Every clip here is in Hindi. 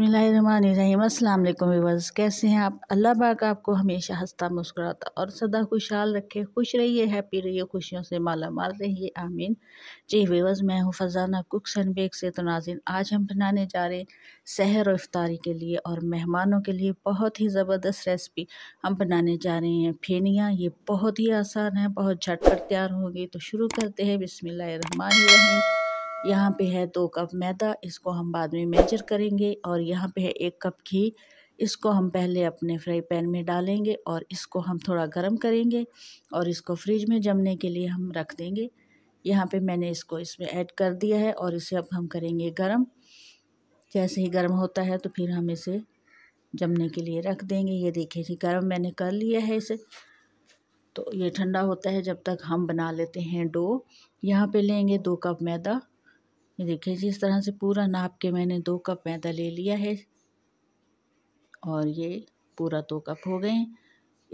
मिलाम व्यूवर्स कैसे हैं आप अल्लाह पाक आपको हमेशा हंसता मुस्कुराता और सदा खुशहाल रखे खुश रहिए हैप्पी रहिए खुशियों से माला माल रहिए आमीन जी व्यूवर्स मैं हूँ फ़जाना कुक एंड बेग से तो नाजिन आज हम बनाने जा रहे हैं सहर और इफ्तारी के लिए और मेहमानों के लिए बहुत ही ज़बरदस्त रेसिपी हम बनाने जा रहे हैं फेनियाँ ये बहुत ही आसान है बहुत झटपट तैयार होगी तो शुरू करते हैं बिसमिल्लर यहाँ पे है दो कप मैदा इसको हम बाद में मेजर करेंगे और यहाँ पे है एक कप घी इसको हम पहले अपने फ्राई पैन में डालेंगे और इसको हम थोड़ा गर्म करेंगे और इसको फ्रिज में जमने के लिए हम रख देंगे यहाँ पे मैंने इसको इसमें ऐड कर दिया है और इसे अब हम करेंगे गर्म जैसे ही गर्म होता है तो फिर हम इसे जमने के लिए रख देंगे ये देखिए जी गर्म मैंने कर लिया है इसे तो ये ठंडा होता है जब तक हम बना लेते हैं डो यहाँ पे लेंगे दो कप मैदा ये देखिए जी इस तरह से पूरा नाप के मैंने दो कप मैदा ले लिया है और ये पूरा दो कप हो गए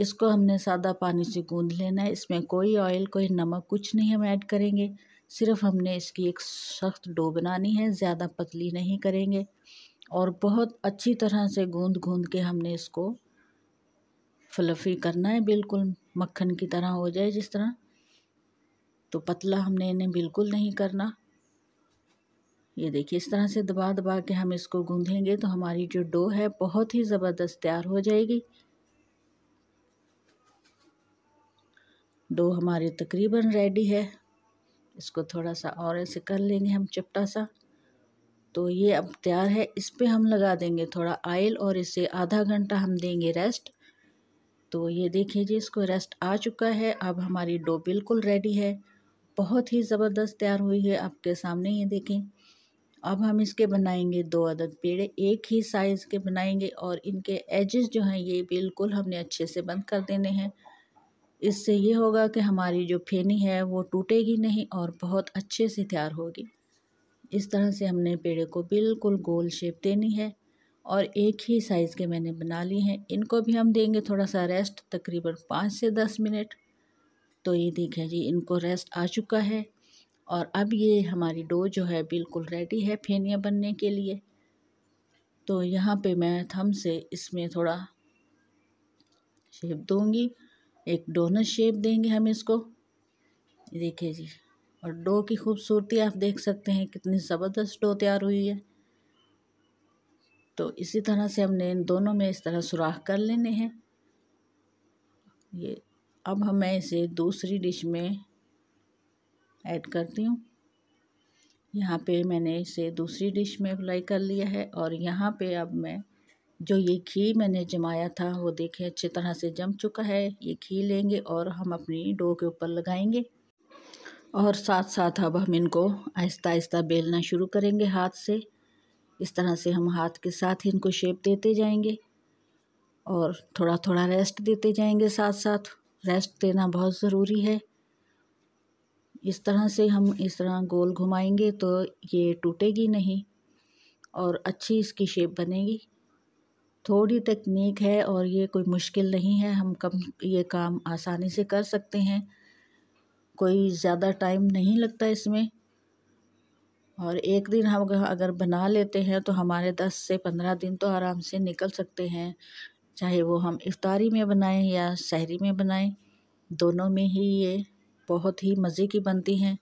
इसको हमने सादा पानी से गूंद लेना है इसमें कोई ऑयल कोई नमक कुछ नहीं हम ऐड करेंगे सिर्फ हमने इसकी एक सख्त डो बनानी है ज़्यादा पतली नहीं करेंगे और बहुत अच्छी तरह से गूंद गूंद के हमने इसको फ्लफ़ी करना है बिल्कुल मक्खन की तरह हो जाए जिस तरह तो पतला हमने इन्हें बिल्कुल नहीं करना ये देखिए इस तरह से दबा दबा के हम इसको गूंधेंगे तो हमारी जो डो है बहुत ही ज़बरदस्त तैयार हो जाएगी डो हमारी तकरीबन रेडी है इसको थोड़ा सा और ऐसे कर लेंगे हम चपटा सा तो ये अब तैयार है इस पर हम लगा देंगे थोड़ा आयल और इसे आधा घंटा हम देंगे रेस्ट तो ये देखिए जी इसको रेस्ट आ चुका है अब हमारी डो बिल्कुल रेडी है बहुत ही ज़बरदस्त तैयार हुई है आपके सामने ये देखें अब हम इसके बनाएंगे दो अदद पेड़े एक ही साइज़ के बनाएंगे और इनके एजेस जो हैं ये बिल्कुल हमने अच्छे से बंद कर देने हैं इससे ये होगा कि हमारी जो फेनी है वो टूटेगी नहीं और बहुत अच्छे से तैयार होगी इस तरह से हमने पेड़े को बिल्कुल गोल शेप देनी है और एक ही साइज़ के मैंने बना लिए हैं इनको भी हम देंगे थोड़ा सा रेस्ट तकरीबन पाँच से दस मिनट तो ये देखें जी इनको रेस्ट आ चुका है और अब ये हमारी डो जो है बिल्कुल रेडी है फेनिया बनने के लिए तो यहाँ पे मैं थम से इसमें थोड़ा शेप दूंगी एक डोनट शेप देंगे हम इसको देखिए जी और डो की खूबसूरती आप देख सकते हैं कितनी ज़बरदस्त डो तैयार हुई है तो इसी तरह से हमने इन दोनों में इस तरह सुराख कर लेने हैं ये अब हमें इसे दूसरी डिश में ऐड करती हूँ यहाँ पे मैंने इसे दूसरी डिश में अप्लाई कर लिया है और यहाँ पे अब मैं जो ये घी मैंने जमाया था वो देखे अच्छी तरह से जम चुका है ये घी लेंगे और हम अपनी डो के ऊपर लगाएंगे और साथ साथ अब हम इनको आहिस्ता आहिस्ता बेलना शुरू करेंगे हाथ से इस तरह से हम हाथ के साथ ही इनको शेप देते जाएंगे और थोड़ा थोड़ा रेस्ट देते जाएंगे साथ साथ रेस्ट देना बहुत ज़रूरी है इस तरह से हम इस तरह गोल घुमाएंगे तो ये टूटेगी नहीं और अच्छी इसकी शेप बनेगी थोड़ी तकनीक है और ये कोई मुश्किल नहीं है हम कम ये काम आसानी से कर सकते हैं कोई ज़्यादा टाइम नहीं लगता इसमें और एक दिन हम अगर बना लेते हैं तो हमारे दस से पंद्रह दिन तो आराम से निकल सकते हैं चाहे वो हम इफ्तारी में बनाएं या शहरी में बनाएं दोनों में ही ये बहुत ही मज़े की बनती हैं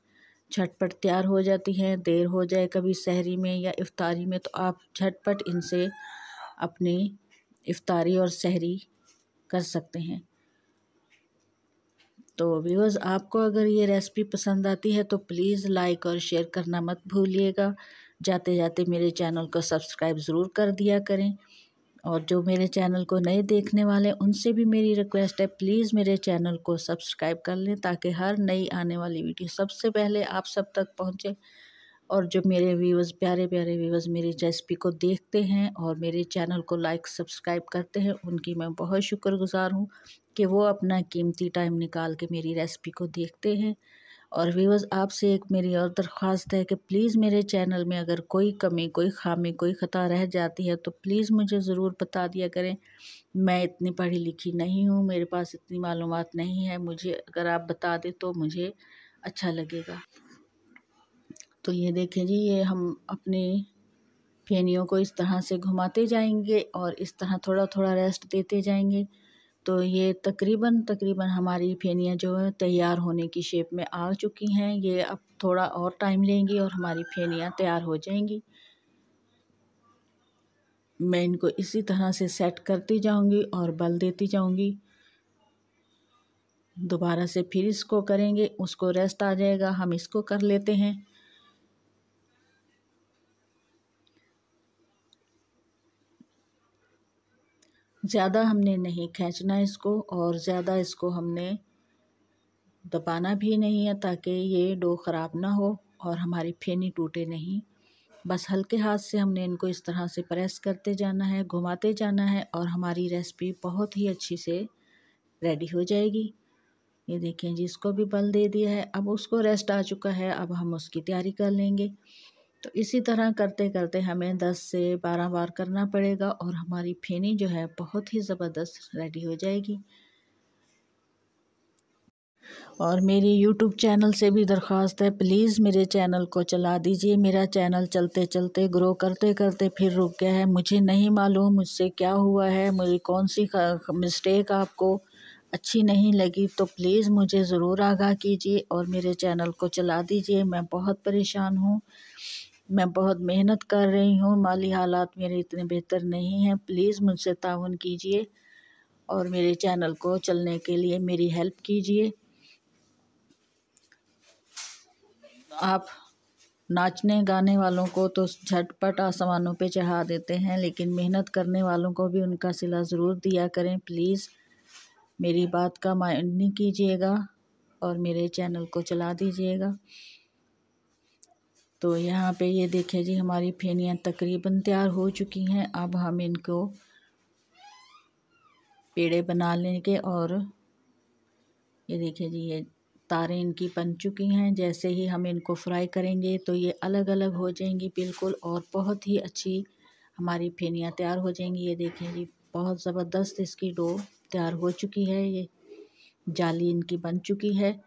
झटपट तैयार हो जाती हैं देर हो जाए कभी सहरी में या इफ़्तारी में तो आप झटपट इनसे अपनी इफ़्तारी और सहरी कर सकते हैं तो व्यूअर्स आपको अगर ये रेसिपी पसंद आती है तो प्लीज़ लाइक और शेयर करना मत भूलिएगा जाते जाते मेरे चैनल को सब्सक्राइब ज़रूर कर दिया करें और जो मेरे चैनल को नए देखने वाले उनसे भी मेरी रिक्वेस्ट है प्लीज़ मेरे चैनल को सब्सक्राइब कर लें ताकि हर नई आने वाली वीडियो सबसे पहले आप सब तक पहुंचे और जो मेरे व्यूवर्स प्यारे प्यारे व्यूवर्स मेरी रेसिपी को देखते हैं और मेरे चैनल को लाइक सब्सक्राइब करते हैं उनकी मैं बहुत शुक्रगुजार हूँ कि वो अपना कीमती टाइम निकाल के मेरी रेसिपी को देखते हैं और व्यूवर्स आपसे एक मेरी और दरख्वास्त है कि प्लीज़ मेरे चैनल में अगर कोई कमी कोई खामी कोई ख़ता रह जाती है तो प्लीज़ मुझे ज़रूर बता दिया करें मैं इतनी पढ़ी लिखी नहीं हूँ मेरे पास इतनी मालूम नहीं है मुझे अगर आप बता दें तो मुझे अच्छा लगेगा तो ये देखें जी ये हम अपनी फेनियों को इस तरह से घुमाते जाएंगे और इस तरह थोड़ा थोड़ा रेस्ट देते जाएंगे तो ये तकरीबन तकरीबन हमारी फेनियाँ जो है तैयार होने की शेप में आ चुकी हैं ये अब थोड़ा और टाइम लेंगी और हमारी फेनियाँ तैयार हो जाएंगी मैं इनको इसी तरह से सेट करती जाऊंगी और बल देती जाऊंगी दोबारा से फिर इसको करेंगे उसको रेस्ट आ जाएगा हम इसको कर लेते हैं ज़्यादा हमने नहीं खींचना इसको और ज़्यादा इसको हमने दबाना भी नहीं है ताकि ये डो ख़राब ना हो और हमारी फेनी टूटे नहीं बस हल्के हाथ से हमने इनको इस तरह से प्रेस करते जाना है घुमाते जाना है और हमारी रेसिपी बहुत ही अच्छी से रेडी हो जाएगी ये देखें जी इसको भी बल दे दिया है अब उसको रेस्ट आ चुका है अब हम उसकी तैयारी कर लेंगे तो इसी तरह करते करते हमें 10 से 12 बार करना पड़ेगा और हमारी फेनी जो है बहुत ही ज़बरदस्त रेडी हो जाएगी और मेरी यूट्यूब चैनल से भी दरख्वास्त है प्लीज़ मेरे चैनल को चला दीजिए मेरा चैनल चलते चलते ग्रो करते करते फिर रुक गया है मुझे नहीं मालूम मुझसे क्या हुआ है मेरी कौन सी मिस्टेक आपको अच्छी नहीं लगी तो प्लीज़ मुझे ज़रूर आगाह कीजिए और मेरे चैनल को चला दीजिए मैं बहुत परेशान हूँ मैं बहुत मेहनत कर रही हूँ माली हालात मेरे इतने बेहतर नहीं हैं प्लीज़ मुझसे ताउन कीजिए और मेरे चैनल को चलने के लिए मेरी हेल्प कीजिए आप नाचने गाने वालों को तो झटपट आसमानों पे चढ़ा देते हैं लेकिन मेहनत करने वालों को भी उनका सिला ज़रूर दिया करें प्लीज़ मेरी बात का माइंड नहीं कीजिएगा और मेरे चैनल को चला दीजिएगा तो यहाँ पे ये देखिए जी हमारी फेनियाँ तकरीबन तैयार हो चुकी हैं अब हम इनको पेड़े बना लेंगे और ये देखिए जी ये तारें इनकी बन चुकी हैं जैसे ही हम इनको फ्राई करेंगे तो ये अलग अलग हो जाएंगी बिल्कुल और बहुत ही अच्छी हमारी फेनियाँ तैयार हो जाएंगी ये देखिए जी बहुत ज़बरदस्त इसकी डो तैयार हो चुकी है ये जाली इनकी बन चुकी है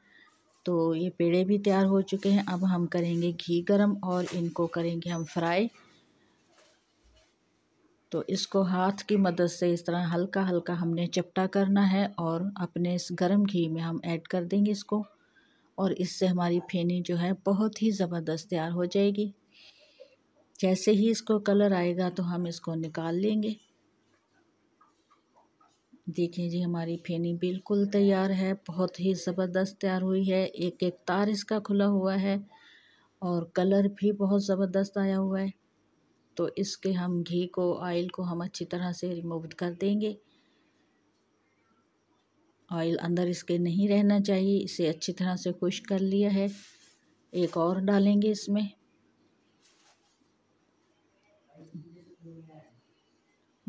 तो ये पेड़े भी तैयार हो चुके हैं अब हम करेंगे घी गरम और इनको करेंगे हम फ्राई तो इसको हाथ की मदद से इस तरह हल्का हल्का हमने चपटा करना है और अपने इस गर्म घी में हम ऐड कर देंगे इसको और इससे हमारी फेनी जो है बहुत ही ज़बरदस्त तैयार हो जाएगी जैसे ही इसको कलर आएगा तो हम इसको निकाल लेंगे देखें जी हमारी फेनी बिल्कुल तैयार है बहुत ही ज़बरदस्त तैयार हुई है एक एक तार इसका खुला हुआ है और कलर भी बहुत ज़बरदस्त आया हुआ है तो इसके हम घी को ऑयल को हम अच्छी तरह से रिमूव कर देंगे ऑयल अंदर इसके नहीं रहना चाहिए इसे अच्छी तरह से खुश कर लिया है एक और डालेंगे इसमें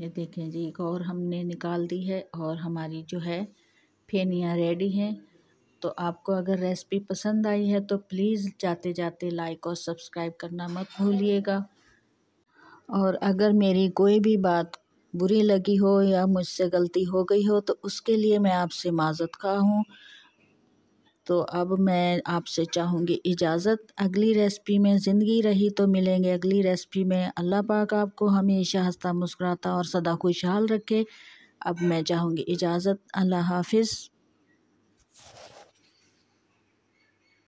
ये देखें जी एक और हमने निकाल दी है और हमारी जो है फेनियाँ रेडी हैं तो आपको अगर रेसिपी पसंद आई है तो प्लीज़ जाते जाते लाइक और सब्सक्राइब करना मत भूलिएगा और अगर मेरी कोई भी बात बुरी लगी हो या मुझसे गलती हो गई हो तो उसके लिए मैं आपसे माजत खा हूँ तो अब मैं आपसे चाहूँगी इजाज़त अगली रेसिपी में ज़िंदगी रही तो मिलेंगे अगली रेसिपी में अल्लाह पाक आपको हमेशा हंसता मुस्कुराता और सदा खुशहाल रखे अब मैं चाहूँगी इजाज़त अल्लाह हाफिज़